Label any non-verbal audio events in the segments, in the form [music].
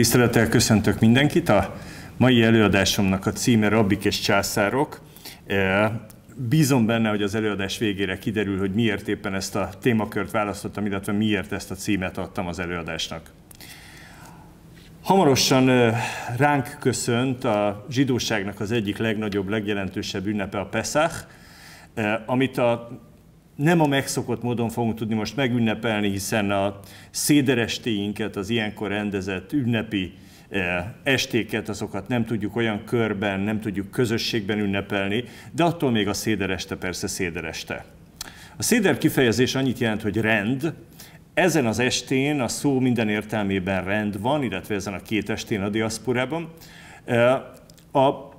Tisztelettel köszöntök mindenkit. A mai előadásomnak a címe Rabik és császárok. E, bízom benne, hogy az előadás végére kiderül, hogy miért éppen ezt a témakört választottam, illetve miért ezt a címet adtam az előadásnak. Hamarosan e, ránk köszönt a zsidóságnak az egyik legnagyobb, legjelentősebb ünnepe a Pesach, e, amit a nem a megszokott módon fogunk tudni most megünnepelni, hiszen a széderestéinket, az ilyenkor rendezett ünnepi eh, estéket, azokat nem tudjuk olyan körben, nem tudjuk közösségben ünnepelni, de attól még a szédereste persze szédereste. A széder kifejezés annyit jelent, hogy rend, ezen az estén a szó minden értelmében rend van, illetve ezen a két estén a diaszporában. Eh, a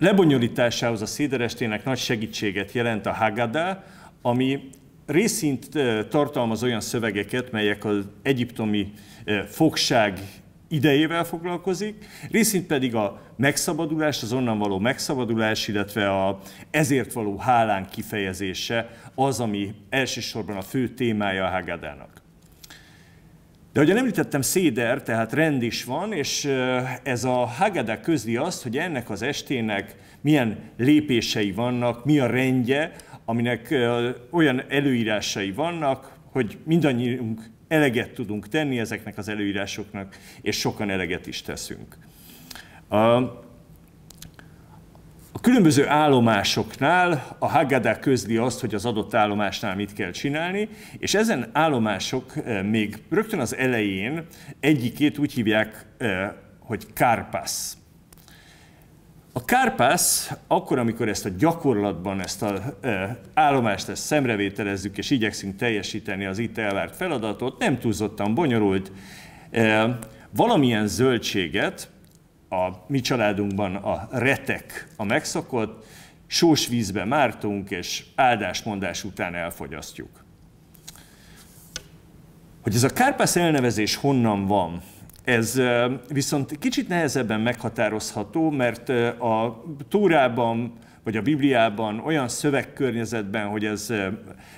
lebonyolításához a széderestének nagy segítséget jelent a Haggadah, ami részint tartalmaz olyan szövegeket, melyek az egyiptomi fogság idejével foglalkozik, részint pedig a megszabadulás, az onnan való megszabadulás, illetve a ezért való hálán kifejezése az, ami elsősorban a fő témája a Hagadának. De nem említettem, széder, tehát rend is van, és ez a Hagada közli azt, hogy ennek az estének milyen lépései vannak, mi a rendje, aminek olyan előírásai vannak, hogy mindannyiunk eleget tudunk tenni ezeknek az előírásoknak, és sokan eleget is teszünk. A különböző állomásoknál a Haggadah közli azt, hogy az adott állomásnál mit kell csinálni, és ezen állomások eh, még rögtön az elején egyikét úgy hívják, eh, hogy Kárpász. A Kárpász, akkor, amikor ezt a gyakorlatban, ezt az e, eh, állomást ezt szemrevételezzük, és igyekszünk teljesíteni az itt elvárt feladatot, nem túlzottan bonyolult, e, valamilyen zöldséget, a mi családunkban a retek a megszokott, sós vízbe mártunk, és áldásmondás után elfogyasztjuk. Hogy ez a kárpász elnevezés honnan van, ez viszont kicsit nehezebben meghatározható, mert a túrában vagy a Bibliában olyan szövegkörnyezetben, hogy ez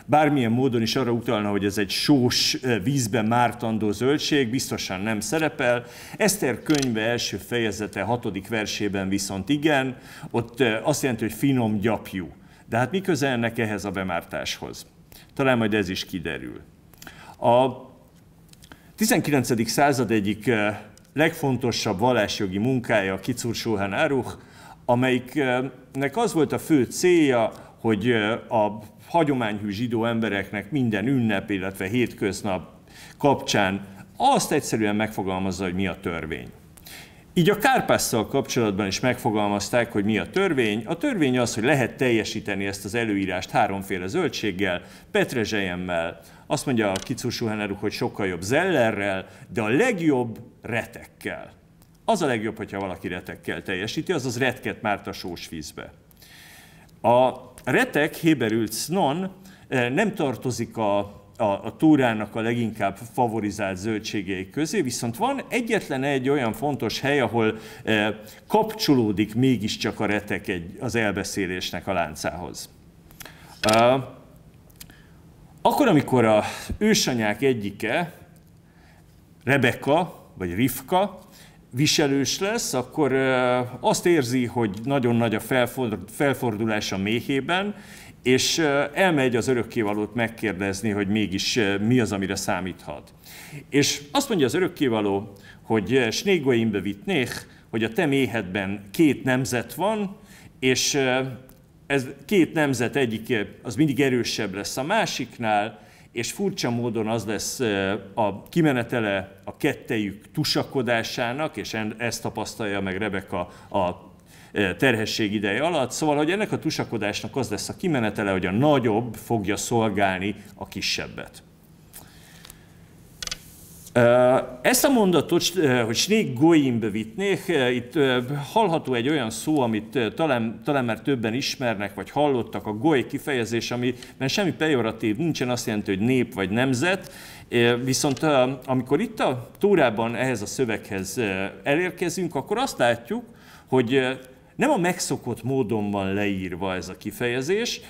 bármilyen módon is arra utalna, hogy ez egy sós vízben mártandó zöldség, biztosan nem szerepel. Eszter könyve első fejezete, hatodik versében viszont igen, ott azt jelenti, hogy finom gyapjú. De hát mi köze ennek ehhez a bemártáshoz? Talán majd ez is kiderül. A 19. század egyik legfontosabb vallásjogi munkája, Kicur Sohan Aruch amelyiknek az volt a fő célja, hogy a hagyományhű zsidó embereknek minden ünnep, illetve hétköznap kapcsán azt egyszerűen megfogalmazza, hogy mi a törvény. Így a kárpásszal kapcsolatban is megfogalmazták, hogy mi a törvény. A törvény az, hogy lehet teljesíteni ezt az előírást háromféle zöldséggel, petrezselyemmel, azt mondja a Kicu hogy sokkal jobb zellerrel, de a legjobb retekkel. Az a legjobb, hogyha valaki retekkel teljesíti, azaz retket a sós vízbe. A retek, héberül cnon, eh, nem tartozik a a, a túrának a leginkább favorizált zöldségei közé, viszont van egyetlen egy olyan fontos hely, ahol e, kapcsolódik mégiscsak a retek egy, az elbeszélésnek a láncához. E, akkor, amikor a ősanyák egyike, Rebeka vagy Rifka, viselős lesz, akkor azt érzi, hogy nagyon nagy a felfordulás a méhében, és elmegy az örökkévalót megkérdezni, hogy mégis mi az, amire számíthat. És azt mondja az örökkévaló, hogy Snégoimbe vitnék, hogy a te méhedben két nemzet van, és ez két nemzet egyik az mindig erősebb lesz a másiknál, és furcsa módon az lesz a kimenetele a kettejük tusakodásának, és ezt tapasztalja meg Rebeka a terhesség ideje alatt. Szóval, hogy ennek a tusakodásnak az lesz a kimenetele, hogy a nagyobb fogja szolgálni a kisebbet. Ezt a mondatot, hogy snék Goimbe vitnék, itt hallható egy olyan szó, amit talán, talán már többen ismernek, vagy hallottak, a goly kifejezés, mert semmi pejoratív nincsen, azt jelenti, hogy nép vagy nemzet, viszont amikor itt a túrában ehhez a szöveghez elérkezünk, akkor azt látjuk, hogy nem a megszokott módon van leírva ez a kifejezés,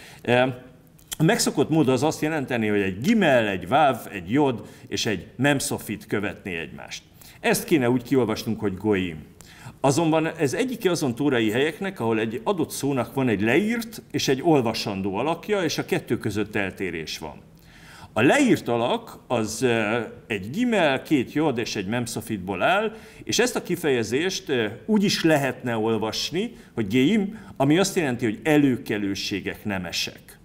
a megszokott mód az azt jelenteni, hogy egy gimel, egy váv, egy jod és egy memszofit követné egymást. Ezt kéne úgy kiolvasnunk, hogy goim. Azonban ez egyike azon tórai helyeknek, ahol egy adott szónak van egy leírt és egy olvasandó alakja, és a kettő között eltérés van. A leírt alak az egy gimel, két jod és egy memsofitból áll, és ezt a kifejezést úgy is lehetne olvasni, hogy géim, ami azt jelenti, hogy előkelőségek nemesek.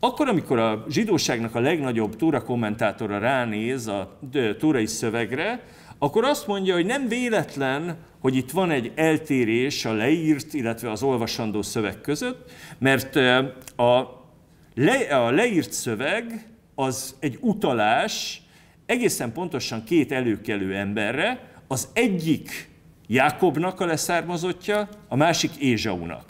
Akkor, amikor a zsidóságnak a legnagyobb túra kommentátora ránéz a túrai szövegre, akkor azt mondja, hogy nem véletlen, hogy itt van egy eltérés a leírt, illetve az olvasandó szöveg között, mert a, le, a leírt szöveg az egy utalás egészen pontosan két előkelő emberre, az egyik Jákobnak a leszármazottja, a másik Ézsaunak.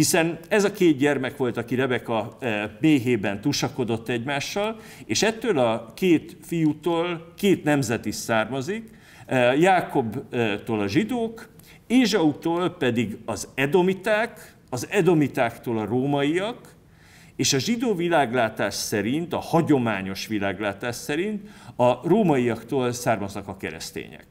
Hiszen ez a két gyermek volt, aki Rebeka méhében eh, tusakodott egymással, és ettől a két fiútól két nemzet is származik, eh, Jákobtól a zsidók, Ézsautól pedig az edomiták, az edomitáktól a rómaiak, és a zsidó világlátás szerint, a hagyományos világlátás szerint a rómaiaktól származnak a keresztények.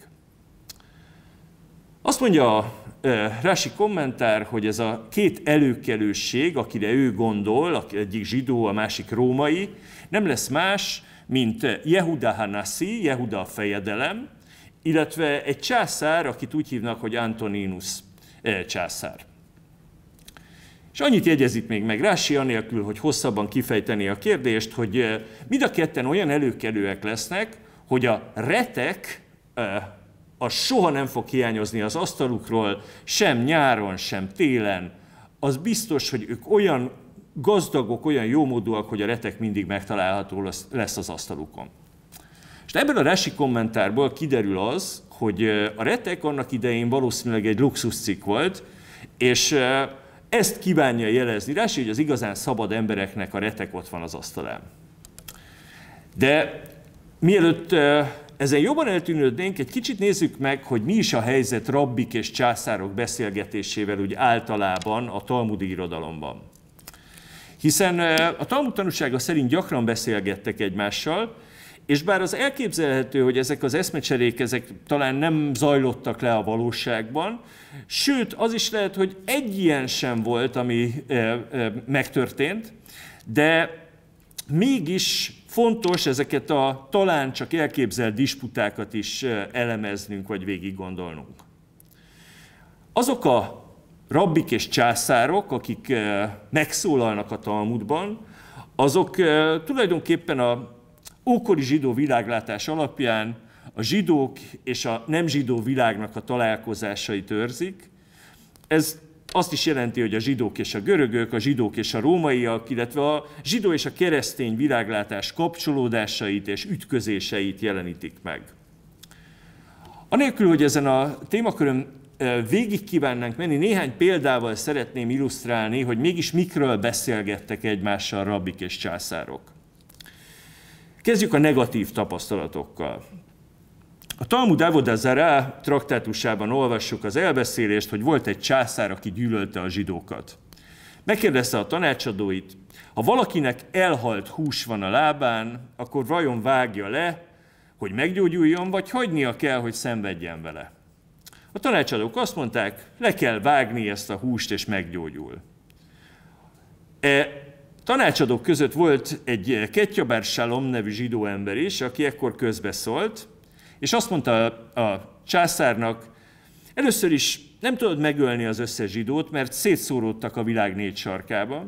Azt mondja a eh, Rási kommentár, hogy ez a két előkelőség, akire ő gondol, egyik zsidó, a másik római, nem lesz más, mint Jehuda Hanasi, Jehuda a fejedelem, illetve egy császár, akit úgy hívnak, hogy Antoninus eh, császár. És annyit jegyez itt még meg Rási, anélkül, hogy hosszabban kifejteni a kérdést, hogy eh, mind a ketten olyan előkelőek lesznek, hogy a retek az soha nem fog hiányozni az asztalukról, sem nyáron, sem télen. Az biztos, hogy ők olyan gazdagok, olyan jómódúak, hogy a retek mindig megtalálható lesz az asztalukon. És ebből a resi kommentárból kiderül az, hogy a retek annak idején valószínűleg egy luxuscikk volt, és ezt kívánja jelezni rá, hogy az igazán szabad embereknek a retek ott van az asztalán. De mielőtt ezen jobban eltűnődnénk, egy kicsit nézzük meg, hogy mi is a helyzet rabbik és császárok beszélgetésével úgy általában a Talmud irodalomban. Hiszen a Talmud tanúsága szerint gyakran beszélgettek egymással, és bár az elképzelhető, hogy ezek az eszmecserék ezek talán nem zajlottak le a valóságban, sőt, az is lehet, hogy egy ilyen sem volt, ami e, e, megtörtént, de mégis fontos ezeket a talán csak elképzelt disputákat is elemeznünk, vagy végig gondolnunk. Azok a rabbik és császárok, akik megszólalnak a Talmudban, azok tulajdonképpen a ókori zsidó világlátás alapján a zsidók és a nem zsidó világnak a találkozásait őrzik. Ez azt is jelenti, hogy a zsidók és a görögök, a zsidók és a rómaiak, illetve a zsidó és a keresztény világlátás kapcsolódásait és ütközéseit jelenítik meg. Anélkül, hogy ezen a témakörön végig kívánnánk menni, néhány példával szeretném illusztrálni, hogy mégis mikről beszélgettek egymással rabik és császárok. Kezdjük a negatív tapasztalatokkal. A Talmud Evodazara traktátusában olvassuk az elbeszélést, hogy volt egy császár, aki gyűlölte a zsidókat. Megkérdezte a tanácsadóit, ha valakinek elhalt hús van a lábán, akkor vajon vágja le, hogy meggyógyuljon, vagy hagynia kell, hogy szenvedjen vele. A tanácsadók azt mondták, le kell vágni ezt a húst, és meggyógyul. E tanácsadók között volt egy Ketyabár Salom nevű zsidó ember is, aki ekkor közbeszólt, és azt mondta a császárnak, először is nem tudod megölni az összes zsidót, mert szétszóródtak a világ négy sarkába,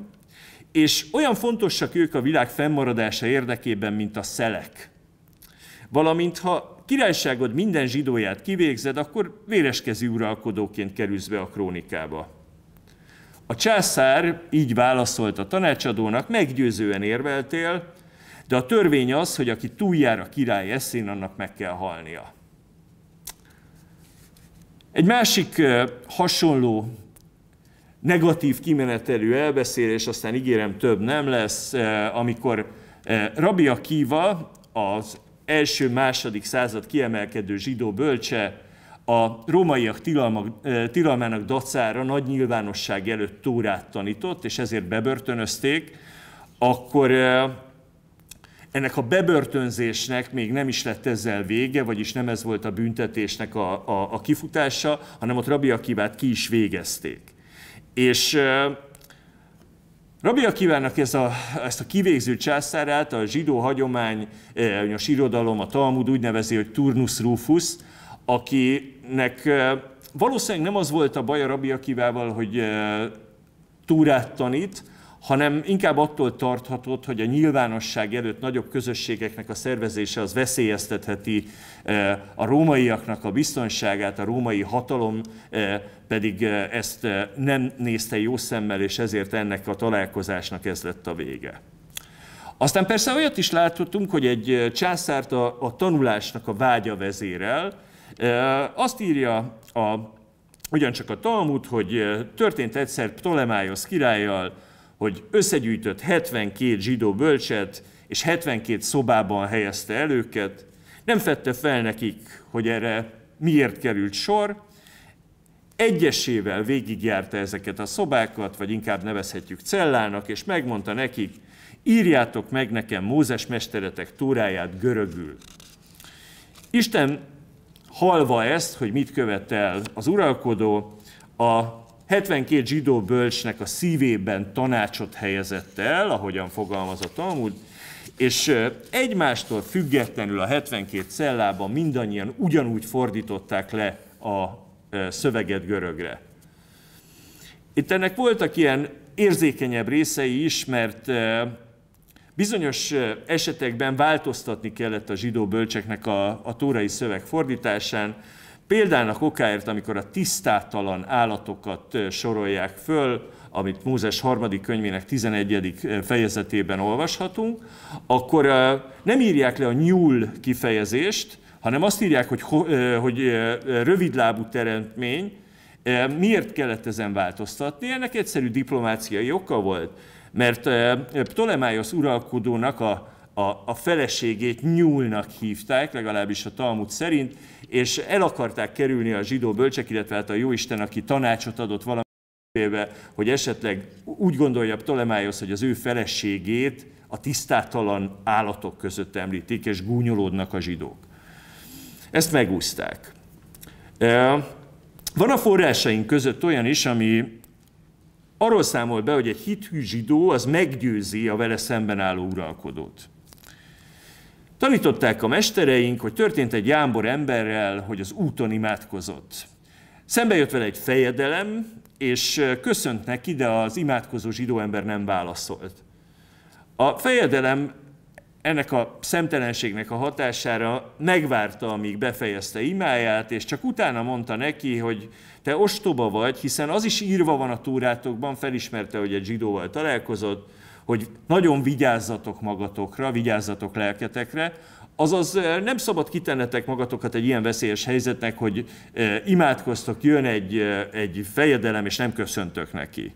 és olyan fontosak ők a világ fennmaradása érdekében, mint a szelek. Valamint, ha királyságod minden zsidóját kivégzed, akkor véreskezi uralkodóként kerülsz be a krónikába. A császár így válaszolt a tanácsadónak, meggyőzően érveltél, de a törvény az, hogy aki túljár a király eszén, annak meg kell halnia. Egy másik hasonló negatív kimenetelű elbeszélés, aztán ígérem több nem lesz, amikor Rabbi Akiva, az első-második század kiemelkedő zsidó bölcse, a rómaiak tilalmak, tilalmának dacára nagy nyilvánosság előtt túrát tanított, és ezért bebörtönözték, akkor ennek a bebörtönzésnek még nem is lett ezzel vége, vagyis nem ez volt a büntetésnek a, a, a kifutása, hanem ott Rabia Kivát ki is végezték. És Rabia Kivának ez a, ezt a kivégző császárát a zsidó hagyomány, a irodalom, a Talmud úgy nevezi, hogy Turnus Rufus, akinek valószínűleg nem az volt a baj a Rabia Kivával, hogy túrát tanít, hanem inkább attól tarthatott, hogy a nyilvánosság előtt nagyobb közösségeknek a szervezése az veszélyeztetheti eh, a rómaiaknak a biztonságát, a római hatalom eh, pedig eh, ezt nem nézte jó szemmel, és ezért ennek a találkozásnak ez lett a vége. Aztán persze olyat is láthatunk, hogy egy császárt a, a tanulásnak a vágya vezérel. Azt írja a, ugyancsak a Talmud, hogy történt egyszer Ptolemaios királlyal, hogy összegyűjtött 72 zsidó bölcset, és 72 szobában helyezte el őket, nem fette fel nekik, hogy erre miért került sor, egyesével végigjárta ezeket a szobákat, vagy inkább nevezhetjük cellának, és megmondta nekik, írjátok meg nekem Mózes mesteretek túráját görögül. Isten halva ezt, hogy mit követel az uralkodó, a 72 zsidó bölcsnek a szívében tanácsot helyezett el, ahogyan fogalmaz a Talmud, és egymástól függetlenül a 72 cellában mindannyian ugyanúgy fordították le a szöveget görögre. Itt ennek voltak ilyen érzékenyebb részei is, mert bizonyos esetekben változtatni kellett a zsidó bölcseknek a, a tórai szöveg fordításán, Példának okáért, amikor a tisztátalan állatokat sorolják föl, amit Mózes harmadik könyvének 11. fejezetében olvashatunk, akkor nem írják le a nyúl kifejezést, hanem azt írják, hogy, hogy rövidlábú teremtmény, miért kellett ezen változtatni? Ennek egyszerű diplomáciai oka volt, mert Ptolemaios uralkodónak a a, a feleségét nyúlnak hívták, legalábbis a Talmud szerint, és el akarták kerülni a zsidó bölcsek, illetve hát a Jóisten, aki tanácsot adott valamivel, hogy esetleg úgy gondolja Ptolemaios, hogy az ő feleségét a tisztátalan állatok között említik, és gúnyolódnak a zsidók. Ezt megúzták. E, van a forrásaink között olyan is, ami arról számol be, hogy egy hithű zsidó az meggyőzi a vele szemben álló uralkodót. Tanították a mestereink, hogy történt egy jámbor emberrel, hogy az úton imádkozott. Szembe jött vele egy fejedelem, és köszönt neki, de az imádkozó zsidó ember nem válaszolt. A fejedelem ennek a szemtelenségnek a hatására megvárta, amíg befejezte imáját, és csak utána mondta neki, hogy te ostoba vagy, hiszen az is írva van a túrátokban, felismerte, hogy egy zsidóval találkozott, hogy nagyon vigyázzatok magatokra, vigyázzatok lelketekre, Azaz nem szabad kitennetek magatokat egy ilyen veszélyes helyzetnek, hogy imádkoztok, jön egy, egy fejedelem, és nem köszöntök neki.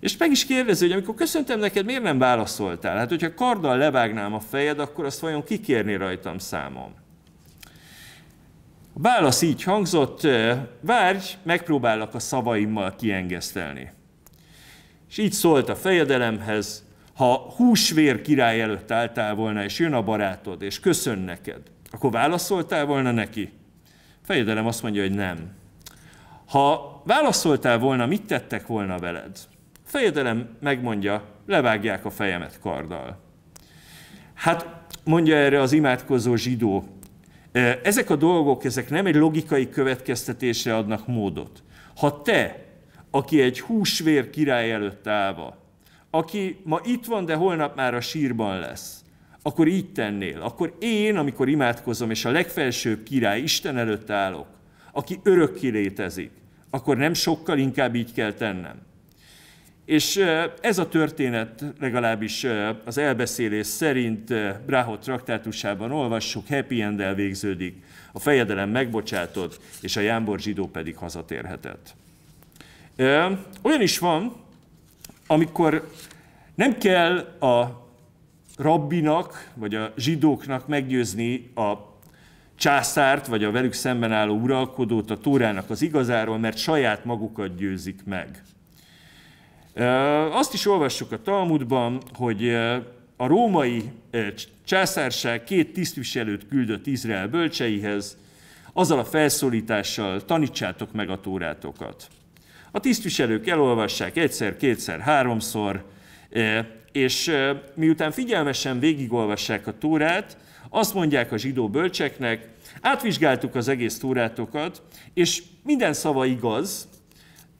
És meg is kérdezi, hogy amikor köszöntem neked, miért nem válaszoltál? Hát, hogyha karddal levágnám a fejed, akkor azt vajon kikérni rajtam számom? A válasz így hangzott, várj, megpróbálok a szavaimmal kiengesztelni. És így szólt a fejedelemhez, ha húsvér király előtt álltál volna, és jön a barátod, és köszön neked, akkor válaszoltál volna neki? A fejedelem azt mondja, hogy nem. Ha válaszoltál volna, mit tettek volna veled? A fejedelem megmondja, levágják a fejemet karddal. Hát mondja erre az imádkozó zsidó, ezek a dolgok, ezek nem egy logikai következtetésre adnak módot. Ha te aki egy húsvér király előtt állva, aki ma itt van, de holnap már a sírban lesz, akkor így tennél. Akkor én, amikor imádkozom, és a legfelsőbb király Isten előtt állok, aki örökké létezik, akkor nem sokkal inkább így kell tennem. És ez a történet legalábbis az elbeszélés szerint Bráho traktátusában olvassuk, happy end végződik, a fejedelem megbocsátott, és a Jámbor zsidó pedig hazatérhetett. Olyan is van, amikor nem kell a rabbinak, vagy a zsidóknak meggyőzni a császárt, vagy a velük szemben álló uralkodót a Tórának az igazáról, mert saját magukat győzik meg. Azt is olvassuk a Talmudban, hogy a római császárság két tisztviselőt küldött Izrael bölcseihez, azzal a felszólítással tanítsátok meg a tórátokat. A tisztviselők elolvassák egyszer, kétszer, háromszor, e, és e, miután figyelmesen végigolvassák a túrát, azt mondják a zsidó bölcseknek, átvizsgáltuk az egész túrátokat, és minden szava igaz,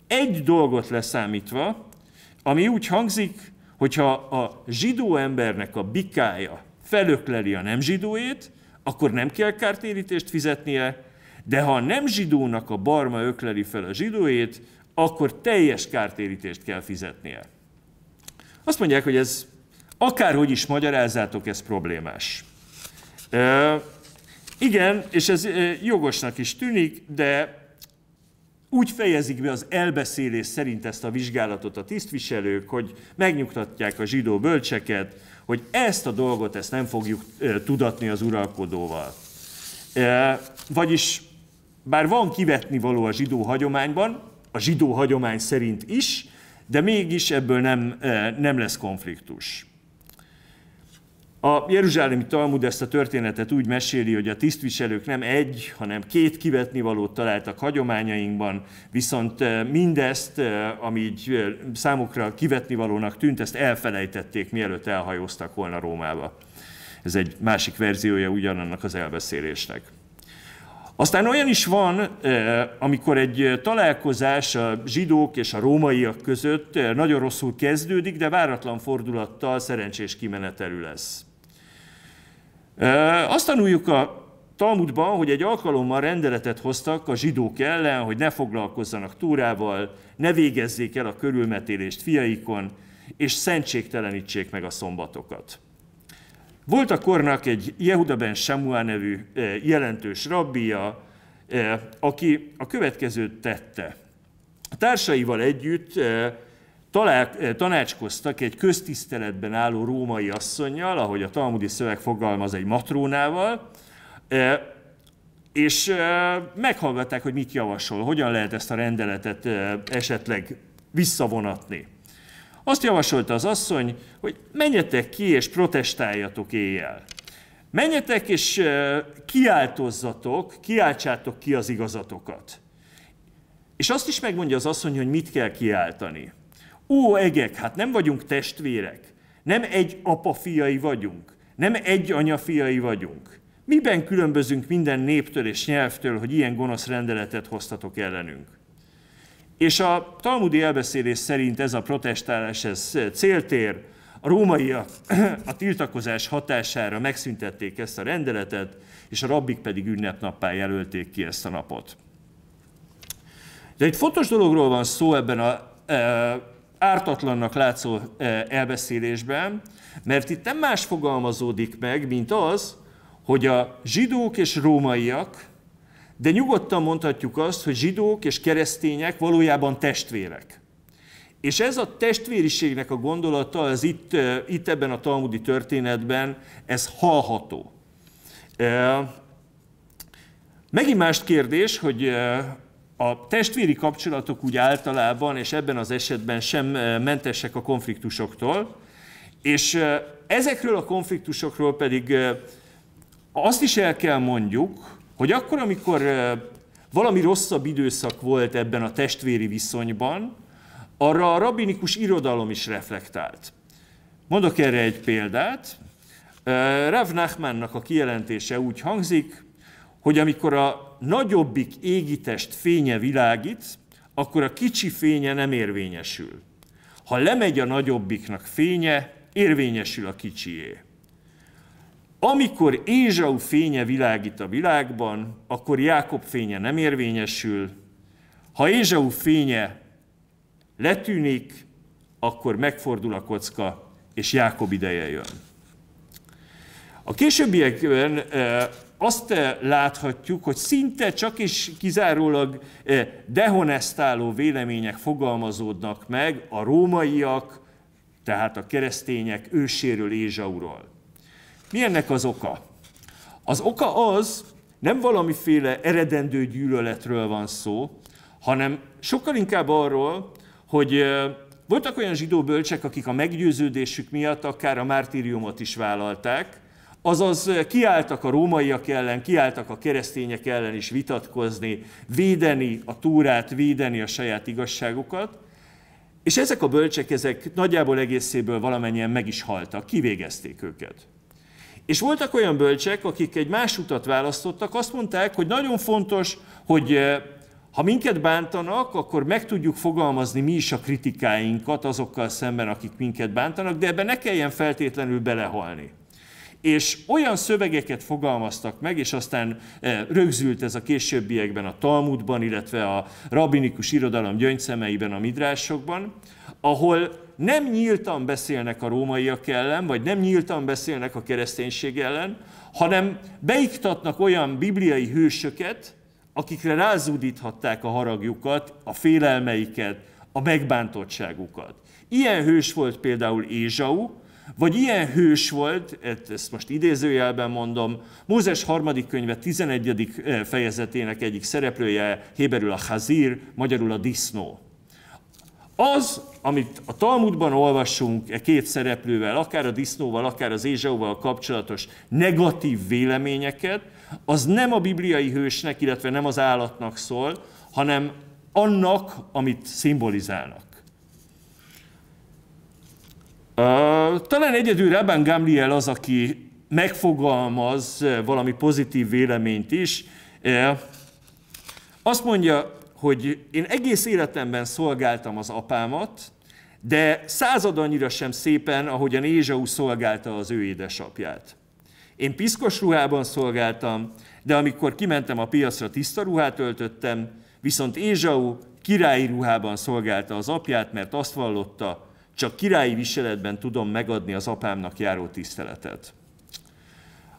egy dolgot leszámítva, ami úgy hangzik, hogyha a zsidó embernek a bikája felökleli a nem zsidóét, akkor nem kell kártérítést fizetnie, de ha a nem zsidónak a barma ökleli fel a zsidóét, akkor teljes kártérítést kell fizetnie. Azt mondják, hogy ez akárhogy is magyarázzátok, ez problémás. E, igen, és ez jogosnak is tűnik, de úgy fejezik be az elbeszélés szerint ezt a vizsgálatot a tisztviselők, hogy megnyugtatják a zsidó bölcseket, hogy ezt a dolgot ezt nem fogjuk tudatni az uralkodóval. Vagyis bár van kivetni való a zsidó hagyományban, a zsidó hagyomány szerint is, de mégis ebből nem, eh, nem lesz konfliktus. A Jeruzsálemi Talmud ezt a történetet úgy meséli, hogy a tisztviselők nem egy, hanem két kivetnivalót találtak hagyományainkban, viszont eh, mindezt, eh, ami így számukra kivetnivalónak tűnt, ezt elfelejtették, mielőtt elhajóztak volna Rómába. Ez egy másik verziója ugyanannak az elbeszélésnek. Aztán olyan is van, amikor egy találkozás a zsidók és a rómaiak között nagyon rosszul kezdődik, de váratlan fordulattal szerencsés kimenetelű lesz. Azt tanuljuk a Talmudban, hogy egy alkalommal rendeletet hoztak a zsidók ellen, hogy ne foglalkozzanak túrával, ne végezzék el a körülmetélést fiaikon, és szentségtelenítsék meg a szombatokat. Volt a kornak egy Jehuda ben Samuel nevű e, jelentős rabbia, e, aki a következőt tette. A társaival együtt e, talál, tanácskoztak egy köztiszteletben álló római asszonynal, ahogy a talmudi szöveg fogalmaz, egy matrónával, és meghallgatták, hogy mit javasol, hogyan lehet ezt a rendeletet esetleg visszavonatni. Azt javasolta az asszony, hogy menjetek ki és protestáljatok éjjel. Menjetek és kiáltozzatok, kiáltsátok ki az igazatokat. És azt is megmondja az asszony, hogy mit kell kiáltani. Ó, egek, hát nem vagyunk testvérek, nem egy apa fiai vagyunk, nem egy anya fiai vagyunk. Miben különbözünk minden néptől és nyelvtől, hogy ilyen gonosz rendeletet hoztatok ellenünk? És a talmudi elbeszélés szerint ez a protestálás, ez eh, céltér. A rómaiak [clears throat] a tiltakozás hatására megszüntették ezt a rendeletet, és a rabbik pedig ünnepnappá jelölték ki ezt a napot. De egy fontos dologról van szó ebben a e, ártatlannak látszó e, elbeszélésben, mert itt nem más fogalmazódik meg, mint az, hogy a zsidók és rómaiak de nyugodtan mondhatjuk azt, hogy zsidók és keresztények valójában testvérek. És ez a testvériségnek a gondolata, az itt, itt ebben a talmudi történetben, ez hallható. Megint más kérdés, hogy a testvéri kapcsolatok úgy általában, és ebben az esetben sem mentesek a konfliktusoktól, és ezekről a konfliktusokról pedig azt is el kell mondjuk, hogy akkor, amikor valami rosszabb időszak volt ebben a testvéri viszonyban, arra a rabinikus irodalom is reflektált. Mondok erre egy példát. Rav Nachmannak a kijelentése úgy hangzik, hogy amikor a nagyobbik égitest fénye világít, akkor a kicsi fénye nem érvényesül. Ha lemegy a nagyobbiknak fénye, érvényesül a kicsié. Amikor Ézsau fénye világít a világban, akkor Jákob fénye nem érvényesül. Ha Ézsau fénye letűnik, akkor megfordul a kocka, és Jákob ideje jön. A későbbiekben eh, azt láthatjuk, hogy szinte csak és kizárólag eh, dehonestáló vélemények fogalmazódnak meg a rómaiak, tehát a keresztények őséről Ézsauról. Mi ennek az oka? Az oka az, nem valamiféle eredendő gyűlöletről van szó, hanem sokkal inkább arról, hogy voltak olyan zsidó bölcsek, akik a meggyőződésük miatt akár a mártíriumot is vállalták, azaz kiálltak a rómaiak ellen, kiálltak a keresztények ellen is vitatkozni, védeni a túrát, védeni a saját igazságukat, és ezek a bölcsek, ezek nagyjából egészéből valamennyien meg is haltak, kivégezték őket. És voltak olyan bölcsek, akik egy más utat választottak, azt mondták, hogy nagyon fontos, hogy eh, ha minket bántanak, akkor meg tudjuk fogalmazni mi is a kritikáinkat azokkal szemben, akik minket bántanak, de ebbe ne kelljen feltétlenül belehalni. És olyan szövegeket fogalmaztak meg, és aztán eh, rögzült ez a későbbiekben a Talmudban, illetve a rabinikus irodalom gyöngyszemeiben, a midrásokban, ahol nem nyíltan beszélnek a rómaiak ellen, vagy nem nyíltan beszélnek a kereszténység ellen, hanem beiktatnak olyan bibliai hősöket, akikre rázúdíthatták a haragjukat, a félelmeiket, a megbántottságukat. Ilyen hős volt például Ézsau, vagy ilyen hős volt, ezt most idézőjelben mondom, Mózes harmadik könyve 11. Eh, fejezetének egyik szereplője, héberül a hazír, magyarul a disznó. Az, amit a Talmudban olvasunk e két szereplővel, akár a disznóval, akár az Ézsauval kapcsolatos negatív véleményeket, az nem a bibliai hősnek, illetve nem az állatnak szól, hanem annak, amit szimbolizálnak. Talán egyedül Rabban Gamliel az, aki megfogalmaz valami pozitív véleményt is. Azt mondja hogy én egész életemben szolgáltam az apámat, de század sem szépen, ahogyan Ézsau szolgálta az ő édesapját. Én piszkos ruhában szolgáltam, de amikor kimentem a piacra, tiszta ruhát öltöttem, viszont Ézsau királyi ruhában szolgálta az apját, mert azt vallotta, csak királyi viseletben tudom megadni az apámnak járó tiszteletet.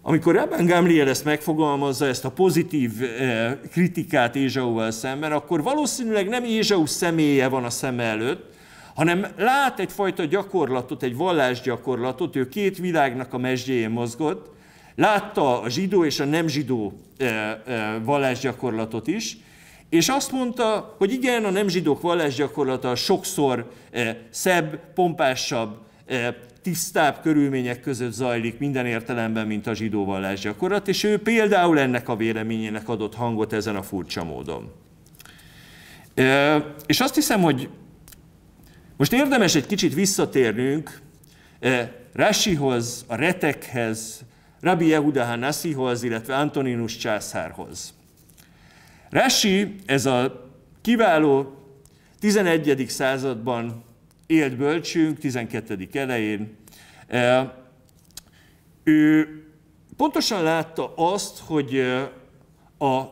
Amikor Rabban Gamliel ezt megfogalmazza, ezt a pozitív eh, kritikát Ézsauval szemben, akkor valószínűleg nem Ézsau személye van a szem előtt, hanem lát egyfajta gyakorlatot, egy vallásgyakorlatot, ő két világnak a mesdjéjén mozgott, látta a zsidó és a nem zsidó eh, eh, vallásgyakorlatot is, és azt mondta, hogy igen, a nem zsidók vallásgyakorlata sokszor szebb, pompásabb, tisztább körülmények között zajlik minden értelemben, mint a zsidó gyakorlat, és ő például ennek a véleményének adott hangot ezen a furcsa módon. És azt hiszem, hogy most érdemes egy kicsit visszatérnünk Rashihoz, a retekhez, Rabbi Yehuda Hanasihoz, illetve Antoninus császárhoz. Rashi ez a kiváló 11. században élt bölcsünk 12. elején, e, ő pontosan látta azt, hogy e, a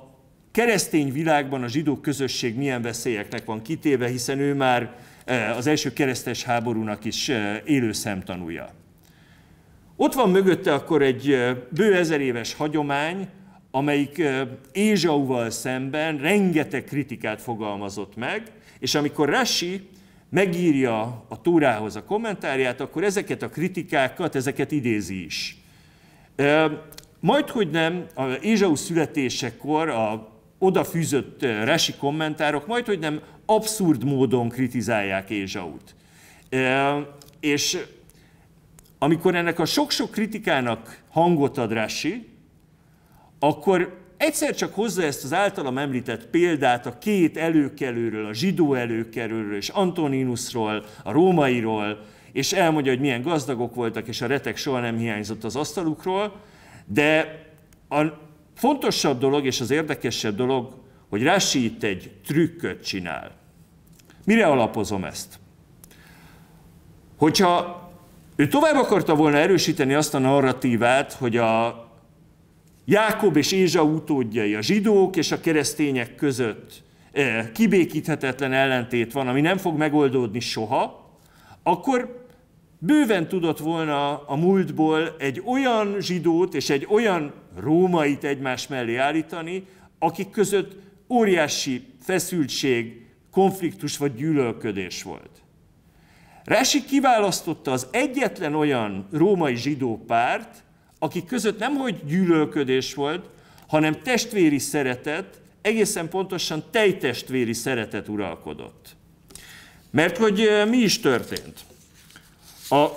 keresztény világban a zsidó közösség milyen veszélyeknek van kitéve, hiszen ő már e, az első keresztes háborúnak is élő szemtanúja. Ott van mögötte akkor egy bő ezer éves hagyomány, amelyik Ézsauval szemben rengeteg kritikát fogalmazott meg, és amikor Rashi megírja a túrához a kommentárját, akkor ezeket a kritikákat, ezeket idézi is. Majd, hogy nem, a Ézsau születésekor a odafűzött resi kommentárok majd, hogy nem abszurd módon kritizálják Ézsaut. És amikor ennek a sok-sok kritikának hangot ad Rási, akkor egyszer csak hozza ezt az általam említett példát a két előkelőről, a zsidó előkelőről és Antoninusról, a rómairól, és elmondja, hogy milyen gazdagok voltak, és a retek soha nem hiányzott az asztalukról, de a fontosabb dolog és az érdekesebb dolog, hogy Rási itt egy trükköt csinál. Mire alapozom ezt? Hogyha ő tovább akarta volna erősíteni azt a narratívát, hogy a Jákob és Ézsa utódjai, a zsidók és a keresztények között e, kibékíthetetlen ellentét van, ami nem fog megoldódni soha, akkor bőven tudott volna a múltból egy olyan zsidót és egy olyan rómait egymás mellé állítani, akik között óriási feszültség, konfliktus vagy gyűlölködés volt. Rási kiválasztotta az egyetlen olyan római zsidó párt, akik között nem hogy gyűlölködés volt, hanem testvéri szeretet, egészen pontosan tejtestvéri szeretet uralkodott. Mert hogy mi is történt? A,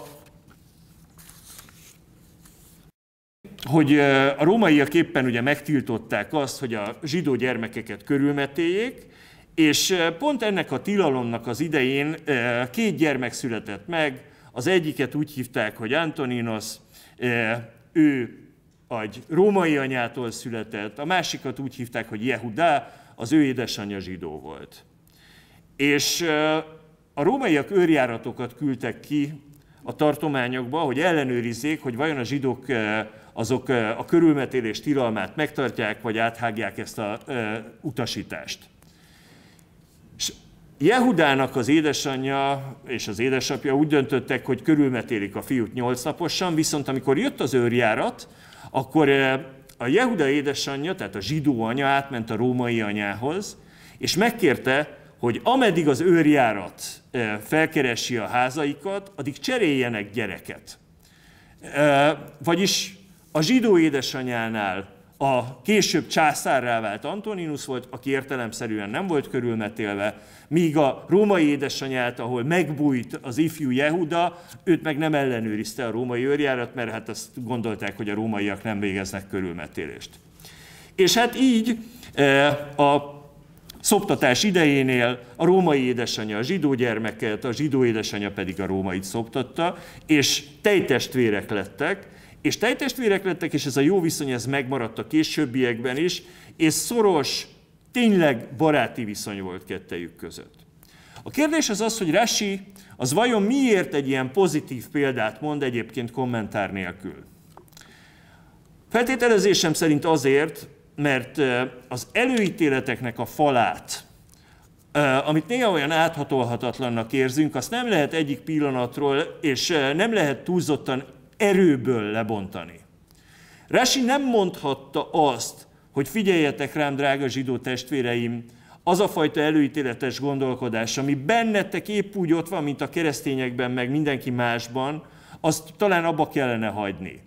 hogy a rómaiak éppen ugye megtiltották azt, hogy a zsidó gyermekeket körülmetéljék, és pont ennek a tilalomnak az idején két gyermek született meg, az egyiket úgy hívták, hogy Antoninos, ő egy római anyától született, a másikat úgy hívták, hogy Jehudá, az ő édesanyja zsidó volt. És a rómaiak őrjáratokat küldtek ki a tartományokba, hogy ellenőrizzék, hogy vajon a zsidók azok a körülmetélés tilalmát megtartják, vagy áthágják ezt a utasítást. És Jehudának az édesanyja és az édesapja úgy döntöttek, hogy körülmetélik a fiút nyolc naposan, viszont amikor jött az őrjárat, akkor eh, a Jehuda édesanyja, tehát a zsidó anya átment a római anyához, és megkérte, hogy ameddig az őrjárat eh, felkeresi a házaikat, addig cseréljenek gyereket. Eh, vagyis a zsidó édesanyánál a később császárrá vált Antoninus volt, aki értelemszerűen nem volt körülmetélve, míg a római édesanyját, ahol megbújt az ifjú Jehuda, őt meg nem ellenőrizte a római őrjárat, mert hát azt gondolták, hogy a rómaiak nem végeznek körülmetélést. És hát így e, a szoptatás idejénél a római édesanyja a zsidó gyermeket, a zsidó édesanyja pedig a rómait szoptatta, és tejtestvérek lettek, és tejtestvérek lettek, és ez a jó viszony ez megmaradt a későbbiekben is, és szoros, tényleg baráti viszony volt kettejük között. A kérdés az az, hogy Rashi az vajon miért egy ilyen pozitív példát mond egyébként kommentár nélkül? Feltételezésem szerint azért, mert az előítéleteknek a falát, amit néha olyan áthatolhatatlannak érzünk, azt nem lehet egyik pillanatról, és nem lehet túlzottan erőből lebontani. Resi nem mondhatta azt, hogy figyeljetek rám, drága zsidó testvéreim, az a fajta előítéletes gondolkodás, ami bennetek épp úgy ott van, mint a keresztényekben, meg mindenki másban, azt talán abba kellene hagyni.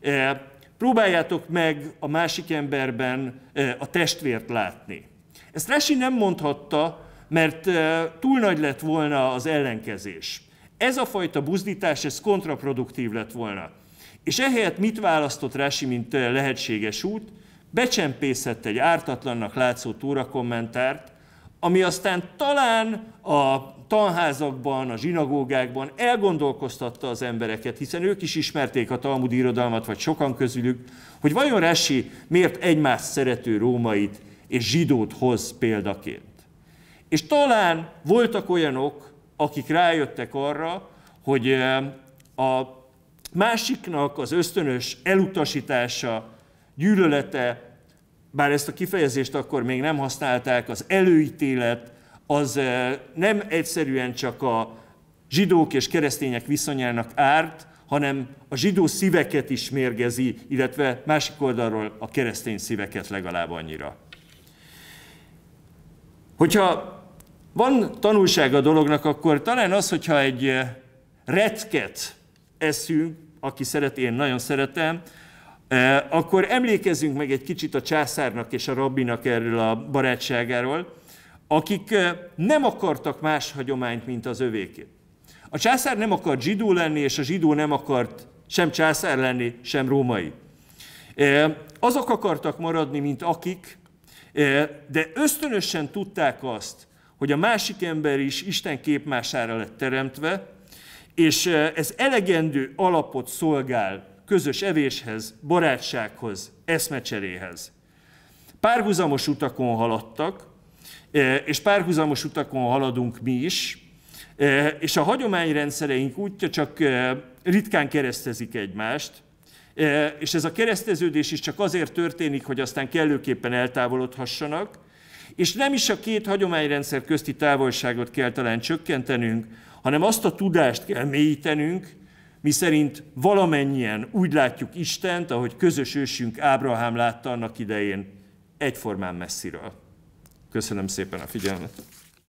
E, próbáljátok meg a másik emberben e, a testvért látni. Ezt Resi nem mondhatta, mert e, túl nagy lett volna az ellenkezés. Ez a fajta buzdítás, ez kontraproduktív lett volna. És ehelyett mit választott Rási, mint lehetséges út? Becsempészett egy ártatlannak látszó kommentárt, ami aztán talán a tanházakban, a zsinagógákban elgondolkoztatta az embereket, hiszen ők is ismerték a Talmud irodalmat, vagy sokan közülük, hogy vajon Rási miért egymást szerető rómait és zsidót hoz példaként. És talán voltak olyanok, akik rájöttek arra, hogy a másiknak az ösztönös elutasítása, gyűlölete, bár ezt a kifejezést akkor még nem használták, az előítélet, az nem egyszerűen csak a zsidók és keresztények viszonyának árt, hanem a zsidó szíveket is mérgezi, illetve másik oldalról a keresztény szíveket legalább annyira. Hogyha van tanulsága a dolognak, akkor talán az, hogyha egy eh, retket eszünk, aki szeret, én nagyon szeretem, eh, akkor emlékezzünk meg egy kicsit a császárnak és a rabbinak erről a barátságáról, akik eh, nem akartak más hagyományt, mint az övékét. A császár nem akart zsidó lenni, és a zsidó nem akart sem császár lenni, sem római. Azok akartak maradni, mint akik, de ösztönösen tudták azt, hogy a másik ember is Isten képmására lett teremtve, és e, ez elegendő alapot szolgál közös evéshez, barátsághoz, eszmecseréhez. Párhuzamos utakon haladtak, e, és párhuzamos utakon haladunk mi is, e, és a hagyományrendszereink útja csak ritkán keresztezik egymást, és ez a kereszteződés is csak azért történik, hogy aztán kellőképpen eltávolodhassanak, és nem is a két hagyományrendszer közti távolságot kell talán csökkentenünk, hanem azt a tudást kell mélyítenünk, mi szerint valamennyien úgy látjuk Istent, ahogy közös ősünk Ábrahám látta annak idején, egyformán messziről. Köszönöm szépen a figyelmet!